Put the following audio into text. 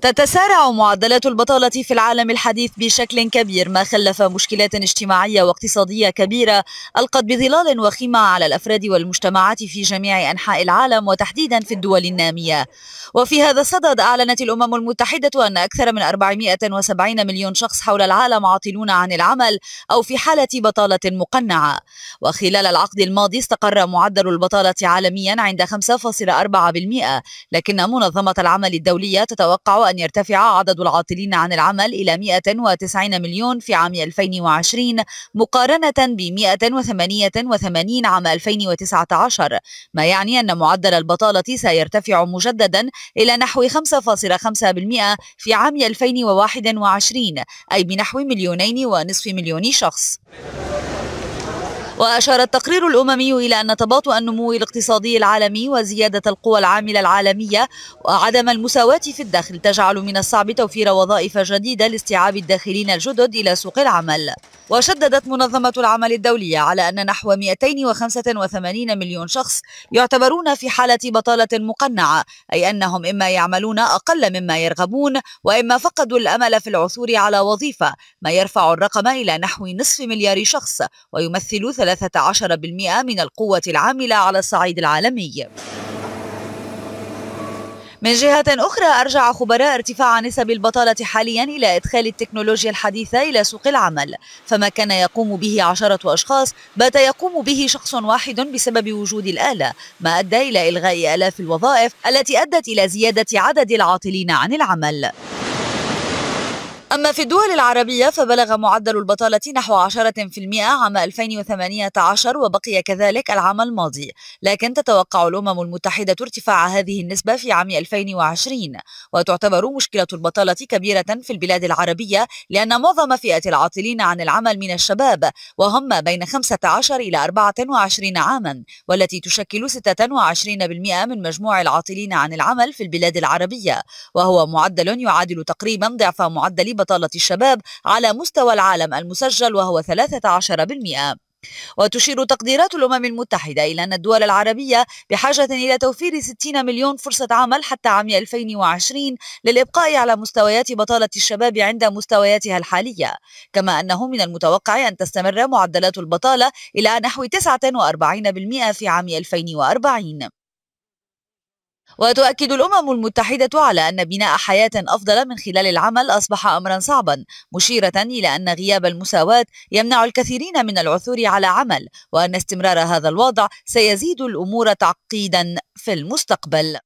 تتسارع معدلات البطالة في العالم الحديث بشكل كبير ما خلف مشكلات اجتماعية واقتصادية كبيرة ألقت بظلال وخيمة على الأفراد والمجتمعات في جميع أنحاء العالم وتحديدا في الدول النامية وفي هذا الصدد أعلنت الأمم المتحدة أن أكثر من 470 مليون شخص حول العالم عاطلون عن العمل أو في حالة بطالة مقنعة وخلال العقد الماضي استقر معدل البطالة عالميا عند 5.4% لكن منظمة العمل الدولية تتوقع أن أن يرتفع عدد العاطلين عن العمل إلى 190 مليون في عام 2020 مقارنة ب 188 عام 2019 ما يعني أن معدل البطالة سيرتفع مجددا إلى نحو 5.5% في عام 2021 أي بنحو مليونين ونصف مليون شخص وأشار التقرير الأممي إلى أن تباطؤ النمو الاقتصادي العالمي وزيادة القوى العاملة العالمية وعدم المساواة في الدخل تجعل من الصعب توفير وظائف جديدة لاستيعاب الداخلين الجدد إلى سوق العمل وشددت منظمة العمل الدولية على أن نحو 285 مليون شخص يعتبرون في حالة بطالة مقنعة أي أنهم إما يعملون أقل مما يرغبون وإما فقدوا الأمل في العثور على وظيفة ما يرفع الرقم إلى نحو نصف مليار شخص ويمثل 13% من القوة العاملة على الصعيد العالمي من جهة أخرى أرجع خبراء ارتفاع نسب البطالة حاليا إلى إدخال التكنولوجيا الحديثة إلى سوق العمل فما كان يقوم به عشرة أشخاص بات يقوم به شخص واحد بسبب وجود الآلة ما أدى إلى إلغاء آلاف الوظائف التي أدت إلى زيادة عدد العاطلين عن العمل أما في الدول العربية فبلغ معدل البطالة نحو 10% عام 2018 وبقي كذلك العام الماضي لكن تتوقع الأمم المتحدة ارتفاع هذه النسبة في عام 2020 وتعتبر مشكلة البطالة كبيرة في البلاد العربية لأن معظم فئة العاطلين عن العمل من الشباب وهم بين 15 إلى 24 عاما والتي تشكل 26% من مجموع العاطلين عن العمل في البلاد العربية وهو معدل يعادل تقريبا ضعف معدل بطالة الشباب على مستوى العالم المسجل وهو 13%. وتشير تقديرات الأمم المتحدة إلى أن الدول العربية بحاجة إلى توفير 60 مليون فرصة عمل حتى عام 2020 للإبقاء على مستويات بطالة الشباب عند مستوياتها الحالية كما أنه من المتوقع أن تستمر معدلات البطالة إلى نحو 49% في عام 2040 وتؤكد الامم المتحده على ان بناء حياه افضل من خلال العمل اصبح امرا صعبا مشيره الى ان غياب المساواه يمنع الكثيرين من العثور على عمل وان استمرار هذا الوضع سيزيد الامور تعقيدا في المستقبل